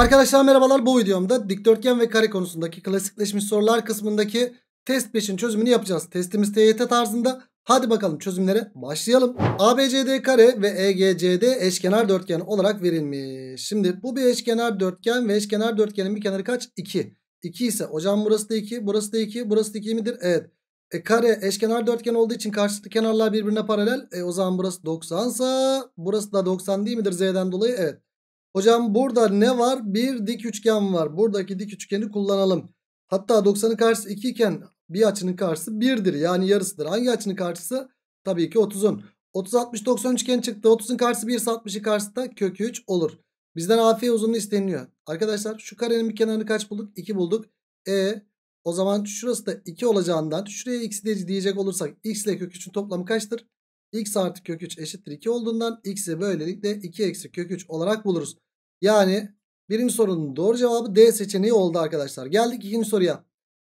Arkadaşlar merhabalar bu videomda dikdörtgen ve kare konusundaki klasikleşmiş sorular kısmındaki test 5'in çözümünü yapacağız. Testimiz TYT tarzında. Hadi bakalım çözümlere başlayalım. ABCD kare ve EGCD eşkenar dörtgen olarak verilmiş. Şimdi bu bir eşkenar dörtgen ve eşkenar dörtgenin bir kenarı kaç? 2. 2 ise hocam burası da 2, burası da 2, burası da 2 midir? Evet. E kare eşkenar dörtgen olduğu için karşılıklı kenarlar birbirine paralel. E o zaman burası 90 ise burası da 90 değil midir Z'den dolayı? Evet. Hocam burada ne var? Bir dik üçgen var. Buradaki dik üçgeni kullanalım. Hatta 90'ın karşısı 2 iken bir açının karşısı 1'dir. Yani yarısıdır. Hangi açının karşısı? Tabii ki 30'un. 30 60 90 üçgen çıktı. 30'un karşısı 1 60'ın karşısı da kök 3 olur. Bizden AF uzunluğu isteniliyor. Arkadaşlar şu karenin bir kenarını kaç bulduk? 2 bulduk. E o zaman şurası da 2 olacağından şuraya x diyecek olursak x ile kök 3'ün toplamı kaçtır? x artı kök 3 eşittir 2 olduğundan x'i böylelikle 2 eksi kök 3 olarak buluruz. Yani birinci sorunun doğru cevabı D seçeneği oldu arkadaşlar. Geldik ikinci soruya.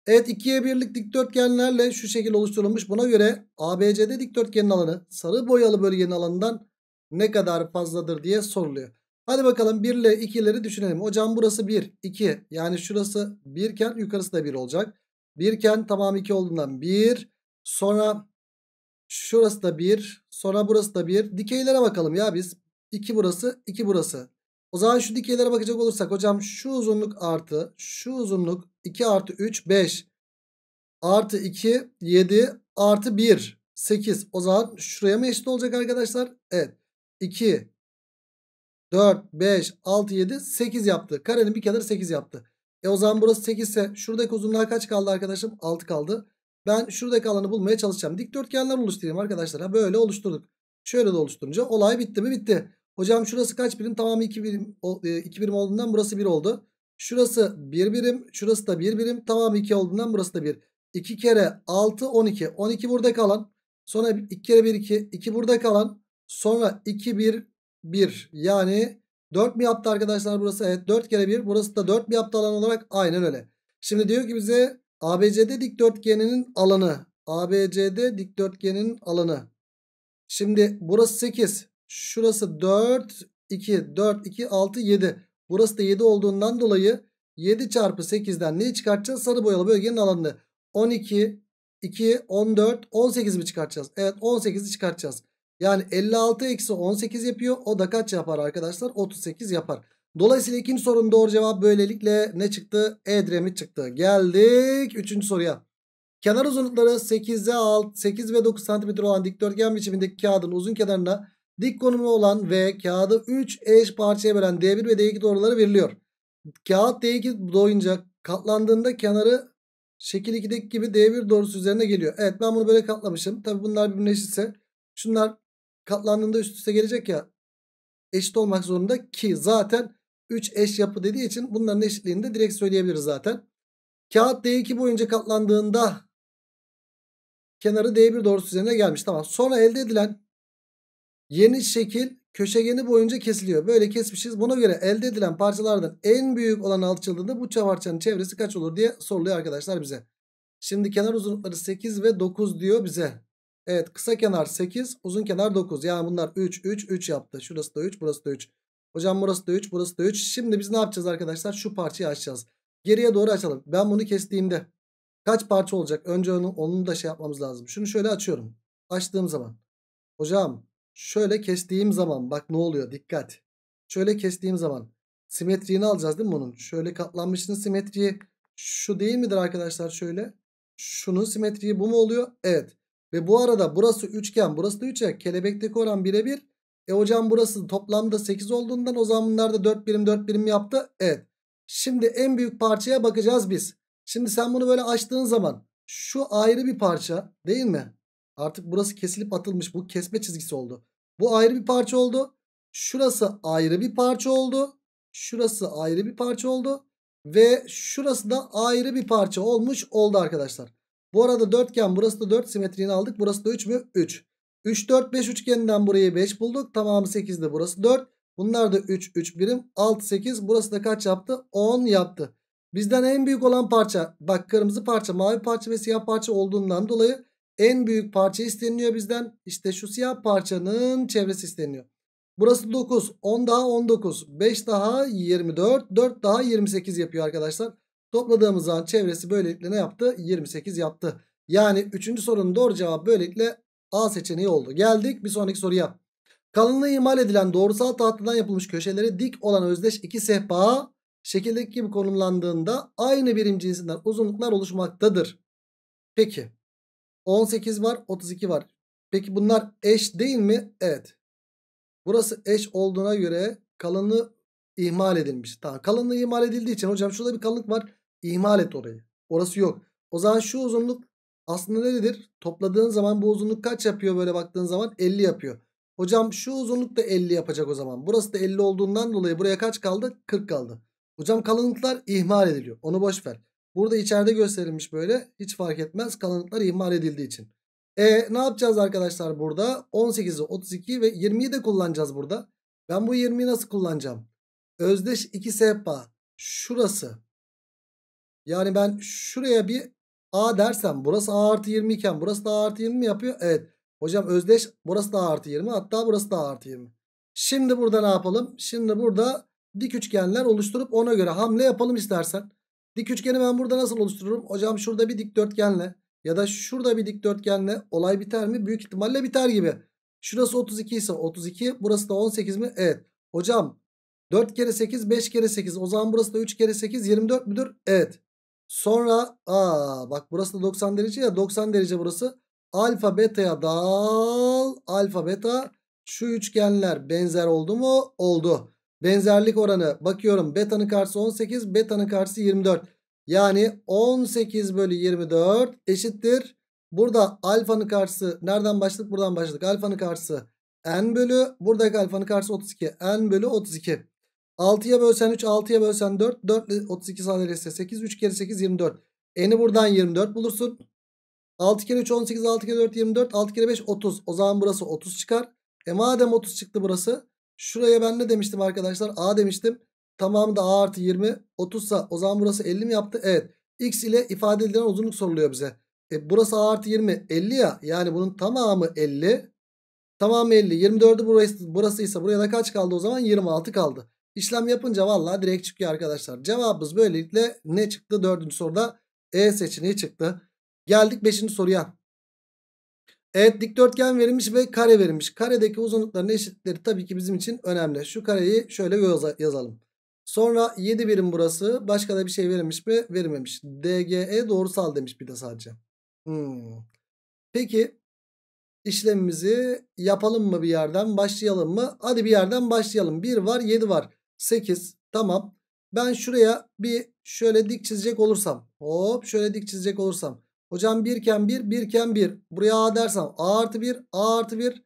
Evet ikiye birlik dikdörtgenlerle şu şekil oluşturulmuş. Buna göre ABCD dikdörtgenin alanı sarı boyalı bölgenin alanından ne kadar fazladır diye soruluyor. Hadi bakalım 1 ile 2'leri düşünelim. Hocam burası 1, 2. Yani şurası 1 iken yukarısı da 1 olacak. 1 iken tamam 2 olduğundan 1. Sonra şurası da 1. Sonra burası da 1. Dikeylere bakalım ya biz. 2 burası, 2 burası. O zaman şu dikeylere bakacak olursak hocam şu uzunluk artı şu uzunluk 2 artı 3 5 artı 2 7 artı 1 8 o zaman şuraya mı eşit olacak arkadaşlar? Evet 2 4 5 6 7 8 yaptı. Karenin bir kenarı 8 yaptı. E o zaman burası 8 ise şuradaki uzunluğa kaç kaldı arkadaşım? 6 kaldı. Ben şuradaki alanı bulmaya çalışacağım. Dikdörtgenler oluşturayım arkadaşlar. Böyle oluşturduk. Şöyle de oluşturunca olay bitti mi? Bitti. Hocam şurası kaç birim? Tamamı 2 birim, 2 e, birim olduğundan burası 1 oldu. Şurası 1 birim. Şurası da 1 birim. Tamamı 2 olduğundan burası da 1. 2 kere 6 12. 12 burada kalan. Sonra 2 kere 1 2. 2 burada kalan. Sonra 2 1 1. Yani 4 mi yaptı arkadaşlar burası? Evet 4 kere 1. Burası da 4 mi yaptı alan olarak? Aynen öyle. Şimdi diyor ki bize ABCD dikdörtgeninin alanı. ABCD dikdörtgenin alanı. Şimdi burası 8. Şurası 4, 2, 4, 2, 6, 7. Burası da 7 olduğundan dolayı 7 çarpı 8'den neyi çıkartacağız? Sarı boyalı bölgenin alanını. 12, 2, 14, 18 mi çıkartacağız? Evet 18'i çıkartacağız. Yani 56 eksi 18 yapıyor. O da kaç yapar arkadaşlar? 38 yapar. Dolayısıyla ikinci sorunun doğru cevabı böylelikle ne çıktı? Edremit çıktı. Geldik üçüncü soruya. Kenar uzunlukları 8 8'e 6, 8 ve 9 cm olan dikdörtgen biçimindeki kağıdın uzun kenarına Dik konumu olan ve kağıdı 3 eş parçaya bölen D1 ve D2 doğruları veriliyor. Kağıt D2 boyunca katlandığında kenarı şekil 2'deki gibi D1 doğrusu üzerine geliyor. Evet ben bunu böyle katlamışım. Tabi bunlar birbirine eşitse şunlar katlandığında üst üste gelecek ya eşit olmak zorunda ki zaten 3 eş yapı dediği için bunların eşitliğini de direkt söyleyebiliriz zaten. Kağıt D2 boyunca katlandığında kenarı D1 doğrusu üzerine gelmiş. Tamam. Sonra elde edilen Yeni şekil köşegeni boyunca kesiliyor. Böyle kesmişiz. Buna göre elde edilen parçalardan en büyük olan alt alçıldığında bu parçanın çevresi kaç olur diye soruluyor arkadaşlar bize. Şimdi kenar uzunlukları 8 ve 9 diyor bize. Evet kısa kenar 8 uzun kenar 9. Yani bunlar 3 3 3 yaptı. Şurası da 3 burası da 3. Hocam burası da 3 burası da 3. Şimdi biz ne yapacağız arkadaşlar? Şu parçayı açacağız. Geriye doğru açalım. Ben bunu kestiğimde kaç parça olacak? Önce onu, onu da şey yapmamız lazım. Şunu şöyle açıyorum. Açtığım zaman. Hocam Şöyle kestiğim zaman bak ne oluyor dikkat. Şöyle kestiğim zaman simetriğini alacağız değil mi bunun? Şöyle katlanmışın simetriği şu değil midir arkadaşlar şöyle? Şunun simetriği bu mu oluyor? Evet. Ve bu arada burası üçgen burası da 3'e kelebekteki oran birebir. E hocam burası toplamda 8 olduğundan o zaman bunlar da 4 birim 4 birim yaptı. Evet. Şimdi en büyük parçaya bakacağız biz. Şimdi sen bunu böyle açtığın zaman şu ayrı bir parça değil mi? Artık burası kesilip atılmış. Bu kesme çizgisi oldu. Bu ayrı bir parça oldu. Şurası ayrı bir parça oldu. Şurası ayrı bir parça oldu. Ve şurası da ayrı bir parça olmuş oldu arkadaşlar. Bu arada dörtgen burası da 4 simetriğini aldık. Burası da 3 mü? 3. 3 4 5 üçgeninden burayı 5 bulduk. Tamamı de Burası 4. Bunlar da 3 3 birim. 6 8. Burası da kaç yaptı? 10 yaptı. Bizden en büyük olan parça bak kırmızı parça, mavi parça ve siyah parça olduğundan dolayı en büyük parça isteniliyor bizden. İşte şu siyah parçanın çevresi isteniyor. Burası 9. 10 daha 19. 5 daha 24. 4 daha 28 yapıyor arkadaşlar. Topladığımız zaman çevresi böylelikle ne yaptı? 28 yaptı. Yani 3. sorunun doğru cevabı böylelikle A seçeneği oldu. Geldik bir sonraki soruya. Kalınlığı imal edilen doğrusal tahtadan yapılmış köşeleri dik olan özdeş iki sehpa şekildeki gibi konumlandığında aynı birim cinsinden uzunluklar oluşmaktadır. Peki 18 var 32 var. Peki bunlar eş değil mi? Evet. Burası eş olduğuna göre kalınlığı ihmal edilmiş. Tamam kalınlığı ihmal edildiği için hocam şurada bir kalınlık var. İhmal et orayı. Orası yok. O zaman şu uzunluk aslında nedir? Topladığın zaman bu uzunluk kaç yapıyor böyle baktığın zaman? 50 yapıyor. Hocam şu uzunluk da 50 yapacak o zaman. Burası da 50 olduğundan dolayı buraya kaç kaldı? 40 kaldı. Hocam kalınlıklar ihmal ediliyor. Onu boş ver. Burada içeride gösterilmiş böyle. Hiç fark etmez kalınlıklar ihmal edildiği için. E ne yapacağız arkadaşlar burada? 18'i 32 ve 20'yi de kullanacağız burada. Ben bu 20'yi nasıl kullanacağım? Özdeş 2 sepa şurası. Yani ben şuraya bir A dersem burası A artı 20 iken burası da A artı 20 mi yapıyor? Evet. Hocam özdeş burası da A artı 20 hatta burası da A artı 20. Şimdi burada ne yapalım? Şimdi burada dik üçgenler oluşturup ona göre hamle yapalım istersen. Dik üçgeni ben burada nasıl oluştururum? Hocam şurada bir dikdörtgenle ya da şurada bir dikdörtgenle olay biter mi? Büyük ihtimalle biter gibi. Şurası 32 ise 32. Burası da 18 mi? Evet. Hocam 4 kere 8 5 kere 8. O zaman burası da 3 kere 8 24 müdür? Evet. Sonra aa bak burası da 90 derece ya 90 derece burası. Alfa beta'ya dal. Alfa beta. Şu üçgenler benzer oldu mu? Oldu. Benzerlik oranı bakıyorum beta'nın karşısı 18 beta'nın karşısı 24. Yani 18 bölü 24 eşittir. Burada alfanın karşısı nereden başladık buradan başladık. Alfanın karşısı n bölü buradaki alfanın karşısı 32 n bölü 32. 6'ya bölsen 3 6'ya bölsen 4 4 ile 32 sadeleşse 8 3 kere 8 24. N'i buradan 24 bulursun. 6 kere 3 18 6 kere 4 24 6 kere 5 30. O zaman burası 30 çıkar. E madem 30 çıktı burası Şuraya ben ne demiştim arkadaşlar? A demiştim. Tamamı da A artı 20. 30 sa o zaman burası 50 mi yaptı? Evet. X ile ifade edilen uzunluk soruluyor bize. E burası A artı 20 50 ya. Yani bunun tamamı 50. Tamamı 50. 24'ü burası, burasıysa buraya da kaç kaldı o zaman? 26 kaldı. İşlem yapınca vallahi direkt çıkıyor arkadaşlar. Cevabımız böylelikle ne çıktı? Dördüncü soruda E seçeneği çıktı. Geldik beşinci soruya. Evet dikdörtgen verilmiş ve kare verilmiş. Karedeki uzunlukların eşitleri tabii ki bizim için önemli. Şu kareyi şöyle yazalım. Sonra 7 birim burası. Başka da bir şey verilmiş mi? Verilmemiş. DGE doğrusal demiş bir de sadece. Hmm. Peki işlemimizi yapalım mı bir yerden başlayalım mı? Hadi bir yerden başlayalım. 1 var 7 var. 8 tamam. Ben şuraya bir şöyle dik çizecek olursam. Hop şöyle dik çizecek olursam. Hocam 1 iken 1 1 iken 1. Buraya A dersem A artı 1 A artı 1.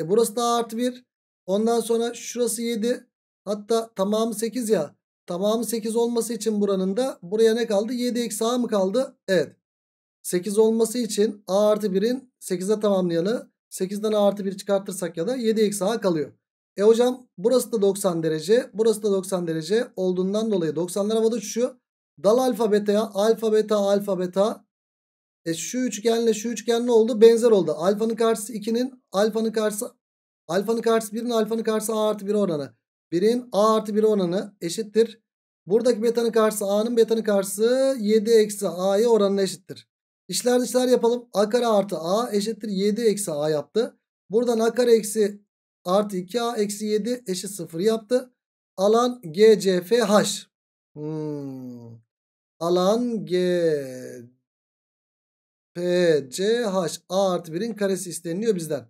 E burası da A artı 1. Ondan sonra şurası 7. Hatta tamamı 8 ya. Tamamı 8 olması için buranın da buraya ne kaldı? 7 eksi A mı kaldı? Evet. 8 olması için A artı 1'in 8'e tamamlayalı. 8'den A artı 1 çıkartırsak ya da 7 eksi A kalıyor. E hocam burası da 90 derece. Burası da 90 derece olduğundan dolayı 90'lar havada uçuşuyor. Dal alfa beta'ya alfa beta alfa beta e şu üçgenle şu üçgen ne oldu? Benzer oldu. Alfanın karşısı 2'nin alfanın karşısı alfanın karşısı 1'in alfanın karşısı a artı 1 oranı. 1'in a artı 1 oranı eşittir. Buradaki betanın karşısı a'nın betanın karşısı 7 eksi a'ya oranına eşittir. İşler dışlar yapalım. A kare artı a eşittir 7 eksi a yaptı. Buradan a kare eksi artı 2a eksi 7 eşit 0 yaptı. Alan GCFH. Hmm. Alan G PCH A artı 1'in karesi isteniliyor bizden.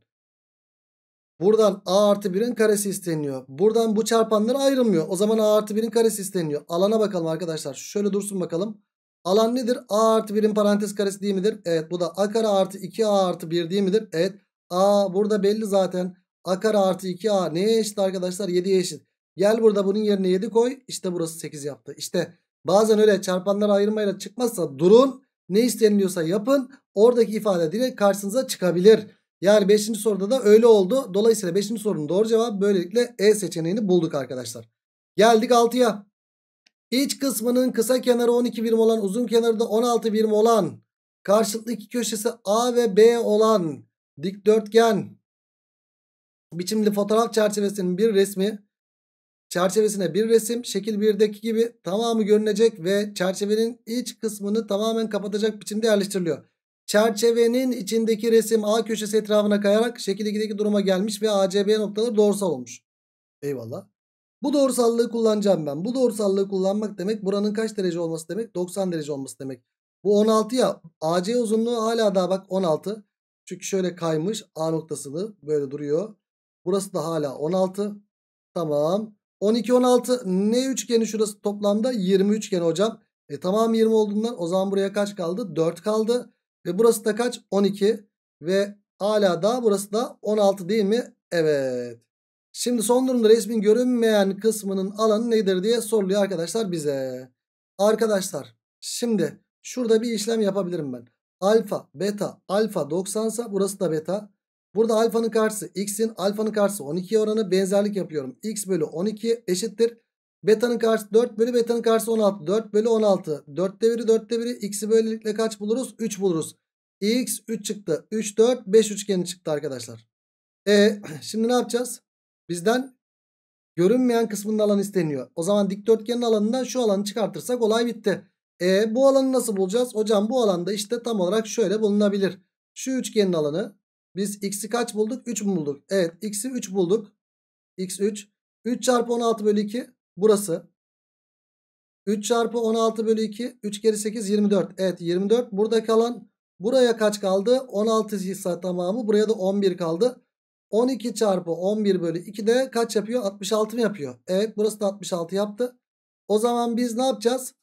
Buradan A artı 1'in karesi isteniliyor. Buradan bu çarpanlar ayrılmıyor. O zaman A artı 1'in karesi isteniliyor. Alana bakalım arkadaşlar. Şöyle dursun bakalım. Alan nedir? A artı 1'in parantez karesi değil midir? Evet bu da A kare artı 2A artı 1 değil midir? Evet. A burada belli zaten. A kare artı 2A neye eşit arkadaşlar? 7'ye eşit. Gel burada bunun yerine 7 koy. İşte burası 8 yaptı. İşte bazen öyle çarpanları ayırmayla çıkmazsa durun. Ne isteniliyorsa yapın. Oradaki ifade direkt karşınıza çıkabilir. Yani 5. soruda da öyle oldu. Dolayısıyla 5. sorunun doğru cevabı böylelikle E seçeneğini bulduk arkadaşlar. Geldik 6'ya. İç kısmının kısa kenarı 12 birim olan uzun kenarı da 16 birim olan karşılıklı iki köşesi A ve B olan dikdörtgen biçimli fotoğraf çerçevesinin bir resmi Çerçevesine bir resim şekil 1'deki gibi tamamı görünecek ve çerçevenin iç kısmını tamamen kapatacak biçimde yerleştiriliyor. Çerçevenin içindeki resim A köşesi etrafına kayarak şekil 2'deki duruma gelmiş ve ACB noktaları doğrusal olmuş. Eyvallah. Bu doğrusallığı kullanacağım ben. Bu doğrusallığı kullanmak demek buranın kaç derece olması demek? 90 derece olması demek. Bu 16 ya AC uzunluğu hala daha bak 16. Çünkü şöyle kaymış A noktasını böyle duruyor. Burası da hala 16. Tamam. 12 16 ne üçgeni şurası toplamda 20 üçgen hocam. E tamam 20 olduğundan o zaman buraya kaç kaldı? 4 kaldı. Ve burası da kaç? 12 ve hala daha burası da 16 değil mi? Evet. Şimdi son durumda resmin görünmeyen kısmının alanı nedir diye soruluyor arkadaşlar bize. Arkadaşlar şimdi şurada bir işlem yapabilirim ben. Alfa, beta, alfa 90 sa burası da beta. Burada alfanın karşısı x'in alfanın karşısı 12 oranı benzerlik yapıyorum. x bölü 12 eşittir. Beta'nın karşısı 4 bölü beta'nın karşısı 16. 4 bölü 16. 4'te 1'i 4'te 1'i x'i böylelikle kaç buluruz? 3 buluruz. x 3 çıktı. 3 4 5 üçgeni çıktı arkadaşlar. E şimdi ne yapacağız? Bizden görünmeyen kısmının alanı isteniyor. O zaman dikdörtgenin alanından şu alanı çıkartırsak olay bitti. E bu alanı nasıl bulacağız? Hocam bu alanda işte tam olarak şöyle bulunabilir. Şu üçgenin alanı biz x'i kaç bulduk? 3 mü bulduk? Evet x'i 3 bulduk. x 3. 3 çarpı 16 bölü 2 burası. 3 çarpı 16 bölü 2. 3 geri 8 24. Evet 24. Burada kalan buraya kaç kaldı? 16 ise tamamı. Buraya da 11 kaldı. 12 çarpı 11 bölü 2 de kaç yapıyor? 66 mı yapıyor? Evet burası da 66 yaptı. O zaman biz ne yapacağız?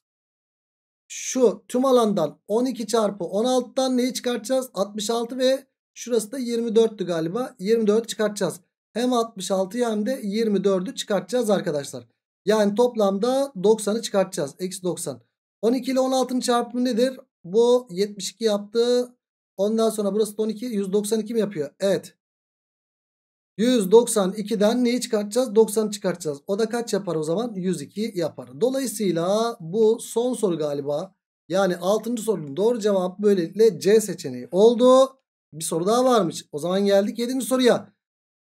Şu tüm alandan 12 çarpı 16'dan neyi çıkartacağız? 66 ve Şurası da 24'tü galiba. 24 çıkartacağız. Hem 66'yı hem de 24'ü çıkartacağız arkadaşlar. Yani toplamda 90'ı çıkartacağız. Eksi 90. 12 ile 16'nın çarpımı nedir? Bu 72 yaptı. Ondan sonra burası 12. 192 mi yapıyor? Evet. 192'den neyi çıkartacağız? 90 çıkartacağız. O da kaç yapar o zaman? 102 yapar. Dolayısıyla bu son soru galiba. Yani 6. sorunun doğru cevabı böylelikle C seçeneği oldu. Bir soru daha varmış. O zaman geldik 7. soruya.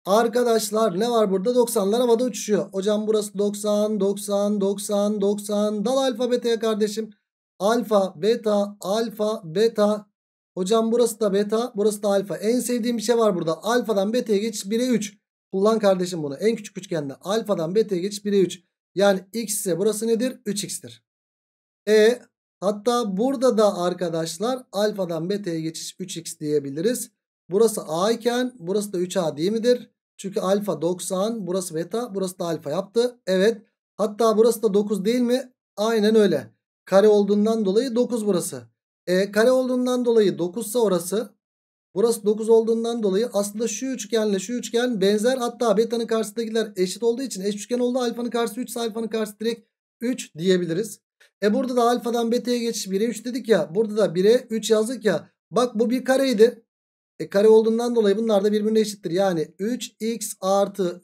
Arkadaşlar ne var burada? 90'lar havada uçuşuyor. Hocam burası 90, 90, 90, 90. Dal alfa beta'ya kardeşim. Alfa, beta, alfa, beta. Hocam burası da beta, burası da alfa. En sevdiğim bir şey var burada. Alfadan beta'ya geç 1'e 3. Kullan kardeşim bunu. En küçük üçgende alfadan beta'ya geç 1'e 3. Yani x ise burası nedir? 3x'tir. E Hatta burada da arkadaşlar alfadan beta'ya geçiş 3x diyebiliriz. Burası a iken burası da 3a değil midir? Çünkü alfa 90 burası beta burası da alfa yaptı. Evet hatta burası da 9 değil mi? Aynen öyle. Kare olduğundan dolayı 9 burası. E, kare olduğundan dolayı 9 ise orası. Burası 9 olduğundan dolayı aslında şu üçgenle şu üçgen benzer. Hatta beta'nın karşısındakiler eşit olduğu için eş üçgen oldu. Alfanın karşısı 3 ise alfanın karşısı direkt 3 diyebiliriz. E burada da alfadan beta'ya geçiş 1'e 3 dedik ya. Burada da 1'e 3 yazdık ya. Bak bu bir kareydi. E kare olduğundan dolayı bunlar da birbirine eşittir. Yani 3x artı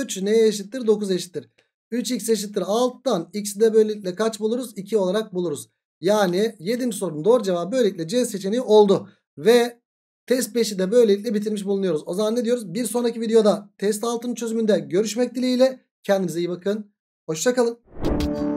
3 neye eşittir? 9 eşittir. 3x eşittir alttan x'i de böylelikle kaç buluruz? 2 olarak buluruz. Yani 7. sorunun doğru cevabı böylelikle C seçeneği oldu. Ve test 5'i de böylelikle bitirmiş bulunuyoruz. O zaman ne diyoruz? Bir sonraki videoda test altının çözümünde görüşmek dileğiyle. Kendinize iyi bakın. Hoşçakalın.